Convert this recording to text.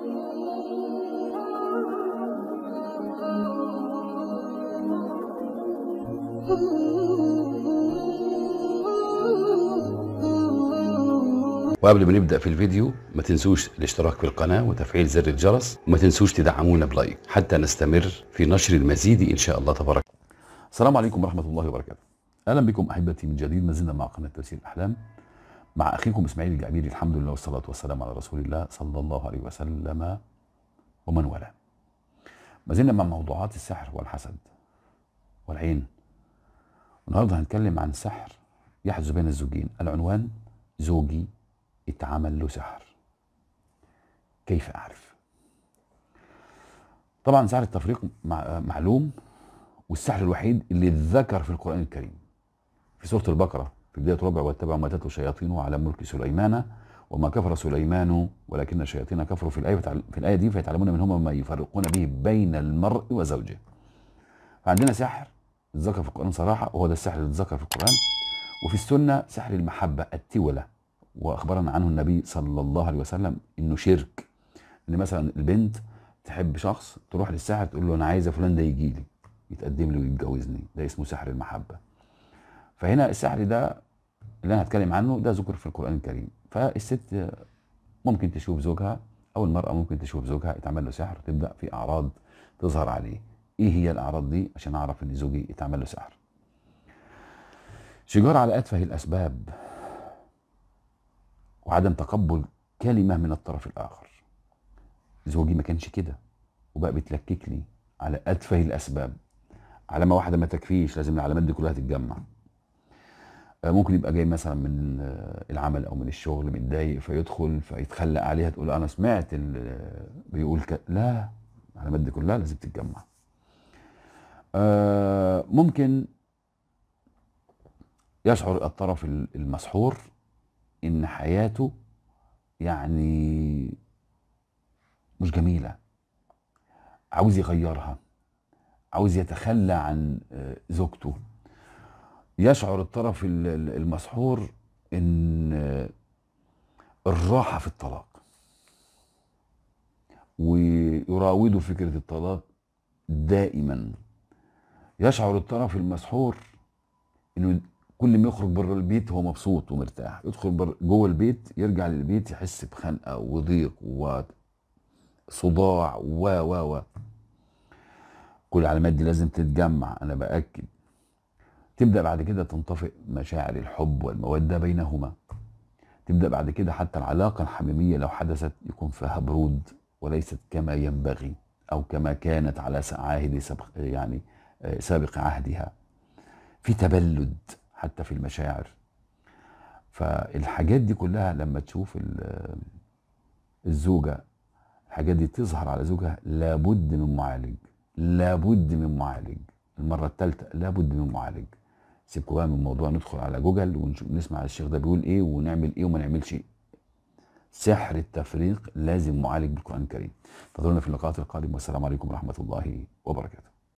وقبل ما نبدا في الفيديو ما تنسوش الاشتراك في القناه وتفعيل زر الجرس وما تنسوش تدعمونا بلايك حتى نستمر في نشر المزيد ان شاء الله تبارك السلام عليكم ورحمه الله وبركاته اهلا بكم احبتي من جديد ما زلنا مع قناه تفسير الاحلام مع اخيكم اسماعيل الجعبيري الحمد لله والصلاه والسلام على رسول الله صلى الله عليه وسلم ومن والاه. ما زلنا مع موضوعات السحر والحسد والعين. النهارده هنتكلم عن سحر يحدث بين الزوجين، العنوان زوجي اتعمل له سحر. كيف اعرف؟ طبعا سحر التفريق معلوم والسحر الوحيد اللي اتذكر في القران الكريم. في سوره البقره في الجزء الرابع واتبعوا ما تتلو شياطينه على ملك سليمان وما كفر سليمان ولكن الشياطين كفروا في الآية في الآية دي فيتعلمون منهما ما يفرقون به بين المرء وزوجه. فعندنا سحر اتذكر في القرآن صراحة وهو ده السحر اللي اتذكر في القرآن وفي السنة سحر المحبة التولة وأخبرنا عنه النبي صلى الله عليه وسلم إنه شرك إن مثلا البنت تحب شخص تروح للساحر تقول له أنا عايزة فلان ده يجي لي يتقدم لي ويتجوزني ده اسمه سحر المحبة فهنا السحر ده اللي انا هتكلم عنه ده ذكر في القران الكريم فالست ممكن تشوف زوجها او المراه ممكن تشوف زوجها اتعمل له سحر تبدا في اعراض تظهر عليه ايه هي الاعراض دي عشان اعرف ان زوجي اتعمل له سحر شجار على اتفه الاسباب وعدم تقبل كلمه من الطرف الاخر زوجي ما كانش كده وبقى بيتلكك لي على اتفه الاسباب علامه واحده ما تكفيش لازم العلامات دي كلها تتجمع ممكن يبقى جاي مثلا من آه، العمل او من الشغل متضايق فيدخل فيتخلق عليها تقول انا سمعت آه، بيقول ك... لا العلامات دي كلها لازم تتجمع آه، ممكن يشعر الطرف المسحور ان حياته يعني مش جميله عاوز يغيرها عاوز يتخلى عن زوجته يشعر الطرف المسحور ان الراحه في الطلاق ويراودوا فكره الطلاق دائما يشعر الطرف المسحور انه كل ما يخرج بره البيت هو مبسوط ومرتاح يدخل بر... جوه البيت يرجع للبيت يحس بخنقه وضيق وصداع و و و كل العلامات دي لازم تتجمع انا باكد تبدأ بعد كده تنطفئ مشاعر الحب والمودة بينهما تبدأ بعد كده حتى العلاقة الحميمية لو حدثت يكون فيها برود وليست كما ينبغي أو كما كانت على عهد سبق يعني آه، سابق عهدها في تبلد حتى في المشاعر فالحاجات دي كلها لما تشوف آه، الزوجة الحاجات دي تظهر على زوجها لابد من معالج لابد من معالج المرة الثالثة لابد من معالج سيبكوا بقى من الموضوع ندخل على جوجل ونسمع الشيخ ده بيقول ايه ونعمل ايه وما نعملش ايه سحر التفريق لازم معالج بالقران الكريم انتظرونا في اللقاءات القادمه والسلام عليكم ورحمه الله وبركاته